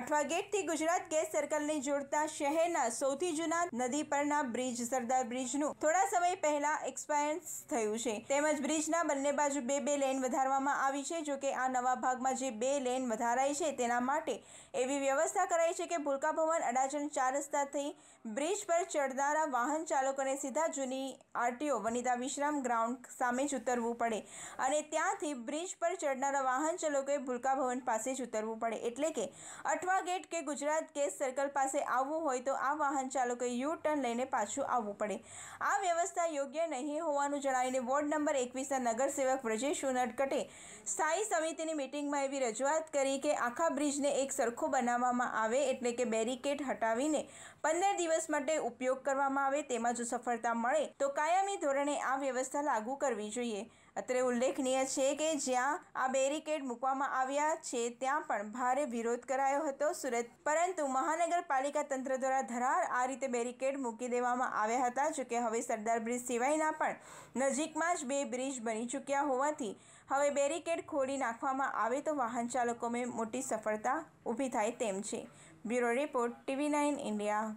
અઠવા ગેટથી ગુજરાત ગેસ સર્કલને જોડતા શહેરના સૌથી જૂના નદી પરના બ્રિજ સરદાર બ્રિજનું થોડા સમય પહેલા એક્સપાયન્સ થયું છે તેમજ બ્રિજના બંને બાજુ બે બે લેન વધારવામાં આવી છે જોકે આ નવા ભાગમાં જે બે લેન વધારાય છે તેના માટે એવી વ્યવસ્થા કરાઈ છે કે ભૂલકા ભવન અડાજણ ચાર રસ્તાથી બ્રિજ પર ચડનારા વાહન ચાલકોને સીધા જૂની આરટીઓ વનિતા વિશ્રામ ગ્રાઉન્ડ સામે જ ઉતરવું પડે અને ત્યાંથી બ્રિજ પર ચડનારા વાહન ચાલકોએ ભૂલકા ભવન પાસે જ ઉતરવું પડે એટલે કે અઠવા કચવા ગેટ કે ગુજરાત ગેસ સર્કલ પાસે આવવું હોય તો આ વાહન ચાલકોએ યુ ટર્ન લઈને પાછું આવવું પડે આ વ્યવસ્થા યોગ્ય નહીં હોવાનું જણાવીને વોર્ડ નંબર એકવીસના નગરસેવક વ્રજેશ ઉનટકટે સ્થાયી સમિતિની મિટિંગમાં એવી રજૂઆત કરી કે આખા બ્રિજને એક સરખો બનાવવામાં આવે એટલે કે બેરિકેડ હટાવીને પંદર દિવસ માટે ઉપયોગ કરવામાં આવે તેમાં જો સફળતા મળે તો કાયમી ધોરણે આ વ્યવસ્થા લાગુ કરવી જોઈએ અત્રે ઉલ્લેખનીય છે કે જ્યાં આ બેરિકેડ મૂકવામાં આવ્યા છે ત્યાં પણ ભારે વિરોધ કરાયો હતો સુરત પરંતુ મહાનગરપાલિકા તંત્ર દ્વારા ધરાર આ રીતે બેરિકેડ મૂકી દેવામાં આવ્યા હતા જોકે હવે સરદાર બ્રિજ સિવાયના પણ નજીકમાં જ બે બ્રિજ બની ચૂક્યા હોવાથી હવે બેરિકેડ ખોલી નાખવામાં આવે તો વાહન ચાલકોને મોટી સફળતા ઊભી થાય તેમ છે bureau report TV nine India